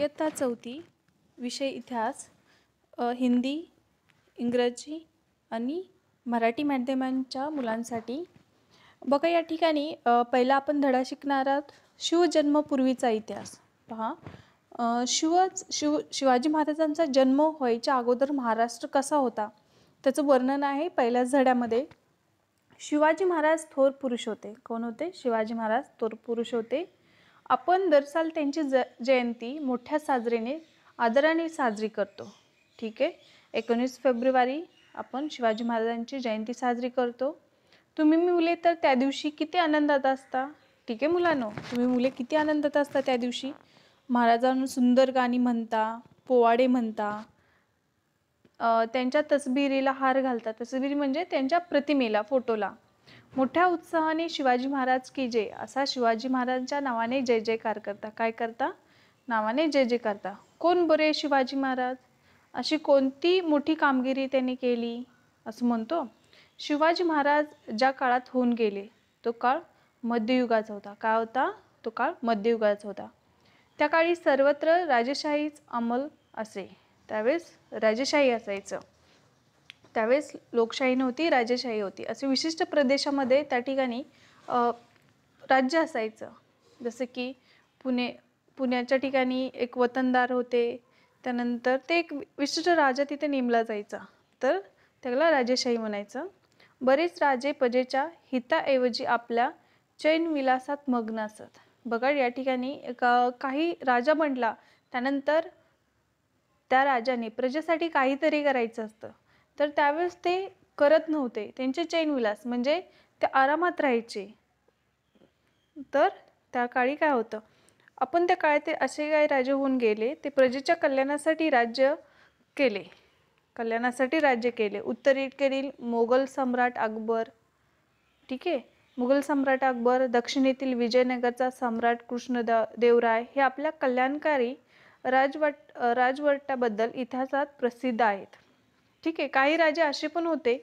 इयत्ता चौथी विषय इतिहास हिंदी इंग्रजी आणि मराठी माध्यमांच्या मुलांसाठी बघा या ठिकाणी पहिला आपण धडा शिकणार आहात शिवजन्मपूर्वीचा इतिहास पहा शिव शिव शिवाजी महाराजांचा जन्म व्हायच्या अगोदर महाराष्ट्र कसा होता त्याचं वर्णन आहे पहिल्याच धड्यामध्ये शिवाजी महाराज थोर पुरुष होते कोण होते शिवाजी महाराज थोर पुरुष होते आपण दरसाल त्यांची ज जयंती मोठ्या साजरेने आदराने साजरी करतो ठीक आहे एकोणीस फेब्रुवारी आपण शिवाजी महाराजांची जयंती साजरी करतो तुम्ही मुले तर त्या दिवशी किती आनंदात असता ठीक आहे मुलांनो तुम्ही मुले किती आनंदात असता त्या दिवशी महाराजांना सुंदर गाणी म्हणता पोवाडे म्हणता त्यांच्या तसबिरीला हार घालतात तसबिरी म्हणजे त्यांच्या प्रतिमेला फोटोला मोठ्या उत्साहाने शिवाजी महाराज की जय असा शिवाजी महाराजांच्या नावाने जय जयकार करता काय करता नावाने जय जय करता कोण बरे शिवाजी महाराज अशी कोणती मोठी कामगिरी त्यांनी केली असं म्हणतो शिवाजी महाराज ज्या काळात होऊन गेले तो काळ मध्ययुगाचा होता काय होता तो काळ मध्ययुगाचा होता त्या काळी सर्वत्र राजेशाहीच अंमल असे त्यावेळेस राजेशाही असायचं त्यावेळेस लोकशाही नव्हती राजेशाही होती असे विशिष्ट प्रदेशामध्ये त्या ठिकाणी राज्य असायचं जसं की पुणे पुण्याच्या ठिकाणी एक वतनदार होते त्यानंतर ते एक विशिष्ट राजा तिथे नेमला जायचा तर त्याला राजेशाही म्हणायचं बरेच राजे प्रजेच्या हिताऐवजी आपल्या विलासात मग्न असत बघा या ठिकाणी का काही राजा म्हटला त्यानंतर त्या राजाने प्रजेसाठी काहीतरी करायचं असतं तर त्यावेळेस ते करत नव्हते त्यांचे विलास म्हणजे ते आरामात राहायचे तर त्या काळी काय होतं आपण त्या काळात असे काही राजे होऊन गेले ते प्रजेच्या कल्याणासाठी राज्य केले कल्याणासाठी राज्य केले उत्तरेकडील मोगल सम्राट अकबर ठीक आहे मुघल सम्राट अकबर दक्षिणेतील विजयनगरचा सम्राट द देवराय हे आपल्या कल्याणकारी राजवट राजवटाबद्दल इतिहासात प्रसिद्ध आहेत ठीक आहे काही राजे असे पण होते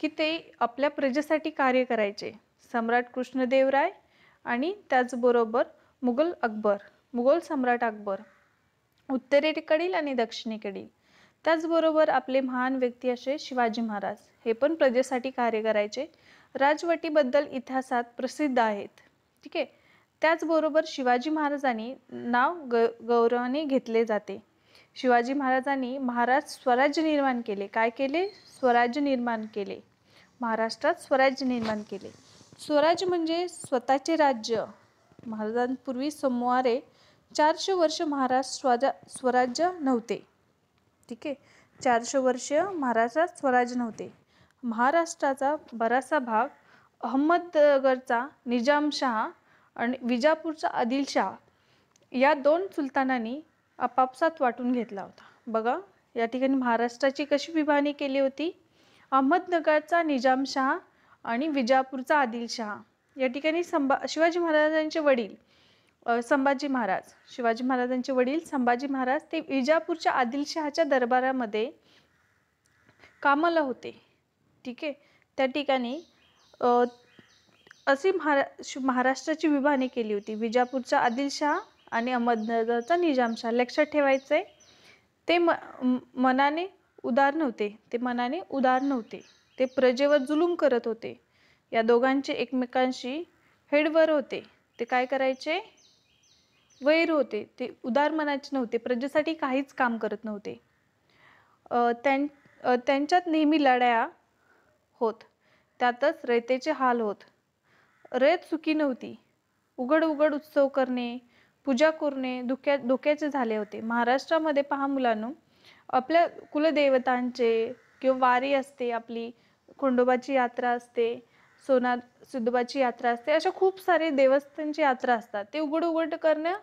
की ते आपल्या प्रजेसाठी कार्य करायचे सम्राट कृष्णदेवराय आणि त्याचबरोबर मुघल अकबर मुघल सम्राट अकबर उत्तरेकडील आणि दक्षिणेकडील त्याचबरोबर आपले महान व्यक्ती असे शिवाजी महाराज हे पण प्रजेसाठी कार्य करायचे राजवटीबद्दल इतिहासात प्रसिद्ध आहेत ठीक आहे त्याचबरोबर शिवाजी महाराजांनी नाव ग गौरवाने घेतले जाते शिवाजी महाराजांनी महाराष्ट्र स्वराज्य निर्माण केले काय केले स्वराज्य निर्माण केले महाराष्ट्रात स्वराज्य निर्माण केले स्वराज्य म्हणजे स्वतःचे राज्य महाराजांपूर्वी सोमवारे चारशे वर्ष महाराष्ट्र स्वजा स्वराज्य नव्हते ठीक आहे चारशे वर्ष महाराष्ट्रात स्वराज्य नव्हते महाराष्ट्राचा बराचसा भाग अहमदनगरचा निजामशहा आणि विजापूरचा आदिलशहा या दोन सुलतानांनी आपापसात वाटून घेतला होता बघा या ठिकाणी महाराष्ट्राची कशी विभागणी केली होती अहमदनगरचा निजामशहा आणि विजापूरचा आदिलशहा या ठिकाणी संभा शिवाजी महाराजांचे वडील संभाजी महाराज शिवाजी महाराजांचे वडील संभाजी महाराज ते विजापूरच्या आदिलशहाच्या दरबारामध्ये कामाला होते ठीक आहे त्या ठिकाणी असे महारा महाराष्ट्राची विभागणी केली होती विजापूरचा आदिलशहा आणि अहमदनगरचा निजामशाह लक्षात ठेवायचं आहे ते म मनाने उदार नव्हते ते मनाने उदार नव्हते ते प्रजेवर जुलूम करत होते या दोघांचे एकमेकांशी हेडवर होते ते काय करायचे वैर होते ते उदार मनाचे नव्हते प्रजेसाठी काहीच काम करत नव्हते त्यां त्यांच्यात नेहमी लढाया होत त्यातच रयतेचे हाल होत रयत सुखी नव्हती उघड उघड उत्सव करणे पूजा करणे धुक्या धोक्याचे झाले होते महाराष्ट्रामध्ये पहा मुलांनो आपल्या कुलदेवतांचे किंवा वारी असते आपली खंडोबाची यात्रा असते सोना सिद्धोबाची यात्रा असते अशा खूप सारे देवस्थानची यात्रा असतात ते उघड उघड करणं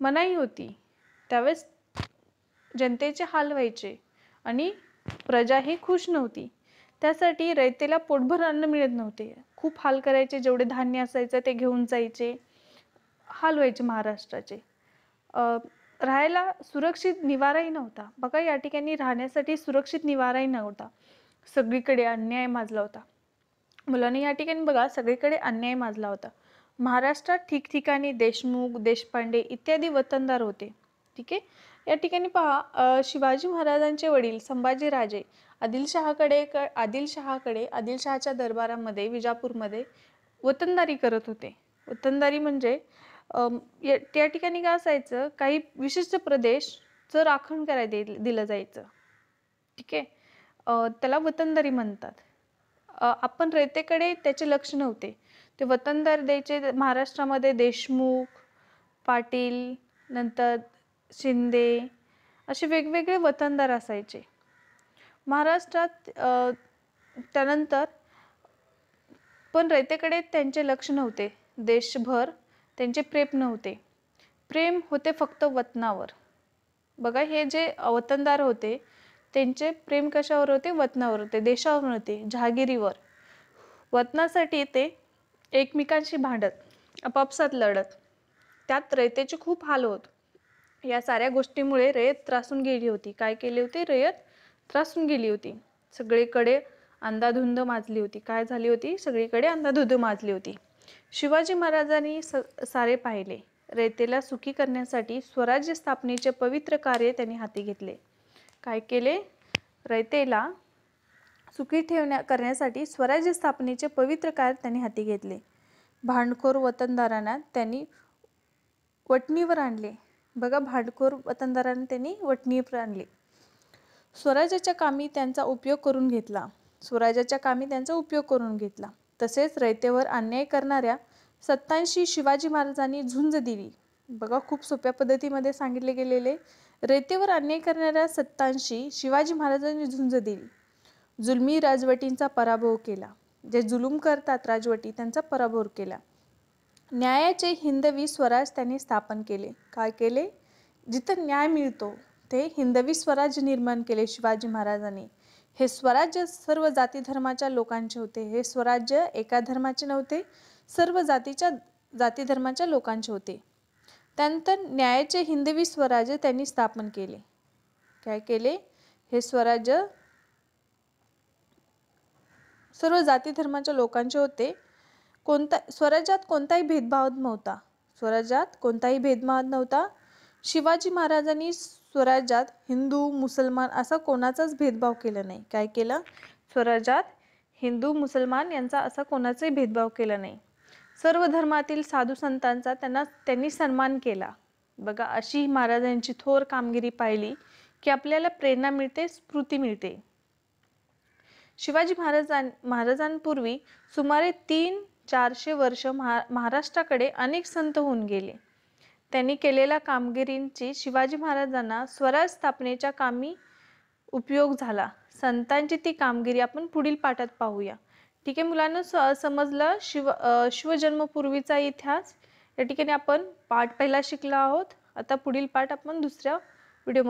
मनाई होती त्यावेळेस जनतेचे हाल व्हायचे आणि प्रजा ही खुश नव्हती त्यासाठी रयतेला पोटभर अन्न मिळत नव्हते खूप हाल करायचे जेवढे धान्य असायचं ते घेऊन जायचे हाल व्हायचे महाराष्ट्राचे राहायला सुरक्षित निवाराही नव्हता बघा या ठिकाणी राहण्यासाठी सुरक्षित निवाराही नव्हता सगळीकडे अन्याय माजला होता मुलांनी या ठिकाणी बघा सगळीकडे अन्याय माजला होता महाराष्ट्रात ठिकठिकाणी देशमुख देशपांडे इत्यादी वतनदार होते ठीक आहे या ठिकाणी पहा शिवाजी महाराजांचे वडील संभाजीराजे आदिलशहाकडे आदिलशहाकडे आदिलशहाच्या दरबारामध्ये विजापूरमध्ये वतनदारी करत होते वतनदारी म्हणजे त्या ठिकाणी काय असायचं काही विशिष्ट प्रदेशचं राखण करायला दिलं जायचं ठीक आहे त्याला वतनदारी म्हणतात आपण रेतेकडे त्याचे लक्ष नव्हते ते वतनदार द्यायचे महाराष्ट्रामध्ये देशमुख पाटील नंतर शिंदे असे वेगवेगळे वतनदार असायचे महाराष्ट्रात त्यानंतर पण रेतेकडे त्यांचे लक्ष नव्हते देशभर त्यांचे प्रेम नव्हते प्रेम होते फक्त वतनावर बघा हे जे वतनदार होते त्यांचे प्रेम कशावर होते वतनावर होते देशावर होते जहागिरीवर वतनासाठी ते एकमेकांशी भांडत आपापसात लढत त्यात रयतेचे खूप हाल होत या साऱ्या गोष्टीमुळे रयत त्रासून गेली होती काय केली होती रयत त्रासून गेली होती सगळीकडे अंधाधुंद माजली होती काय झाली होती सगळीकडे अंधाधुंद माजली होती शिवाजी महाराजांनी स सारे पाहिले रयतेला सुखी करण्यासाठी स्वराज्य स्थापनेचे पवित्र कार्य त्यांनी हाती घेतले काय केले रयतेला सुखी ठेवण्या करण्यासाठी स्वराज्य स्थापनेचे पवित्र कार्य त्यांनी हाती घेतले भांडखोर वतनदारांना त्यांनी वटणीवर आणले बघा भांडखोर वतनदारांना त्यांनी वटणीवर आणले स्वराज्याच्या कामी त्यांचा उपयोग करून घेतला स्वराज्याच्या कामी त्यांचा उपयोग करून घेतला तसेच रयतेवर अन्याय करणाऱ्या सत्तांशी शिवाजी महाराजांनी झुंज दिली बघा खूप सोप्या पद्धतीमध्ये सांगितले गेलेले रयतेवर अन्याय करणाऱ्या सत्तांशी शिवाजी महाराजांनी झुंज दिली जुलमी राजवटींचा पराभव केला जे जुलूम करतात राजवटी त्यांचा पराभव केला न्यायाचे हिंदवी स्वराज त्यांनी स्थापन केले काय केले जिथं न्याय मिळतो ते हिंदवी स्वराज निर्माण केले शिवाजी महाराजांनी हे स्वराज्य सर्व जाती धर्माच्या लोकांचे होते हे स्वराज्य एका धर्माचे नव्हते सर्व जातीच्या जाती धर्माच्या लोकांचे होते त्यानंतर न्यायाचे हिंदवी स्वराज्य त्यांनी स्थापन केले काय केले हे स्वराज्य सर्व जाती धर्माच्या लोकांचे होते कोणता स्वराज्यात कोणताही भेदभाव नव्हता स्वराज्यात कोणताही भेदभाव नव्हता शिवाजी महाराजांनी स्वराज्यात हिंदू मुसलमान असा कोणाचाच भेदभाव केला नाही काय केलं स्वराज्यात हिंदू मुसलमान यांचा असा कोणाचाही भेदभाव केला नाही सर्व धर्मातील साधू संतांचा त्यांना त्यांनी सन्मान केला बघा अशी महाराजांची थोर कामगिरी पाहिली की आपल्याला प्रेरणा मिळते स्फूर्ती मिळते शिवाजी महाराजां महाराजांपूर्वी सुमारे तीन चारशे वर्ष महा महाराष्ट्राकडे अनेक संत होऊन गेले त्यांनी केलेल्या कामगिरींची शिवाजी महाराजांना स्वराज स्थापनेच्या कामी उपयोग झाला संतांची ती कामगिरी आपण पुढील पाठात पाहूया ठीक आहे मुलांना समजलं शिव शिवजन्मपूर्वीचा इतिहास या ठिकाणी आपण पाठ पहिला शिकला आहोत आता पुढील पाठ आपण दुसऱ्या व्हिडिओमध्ये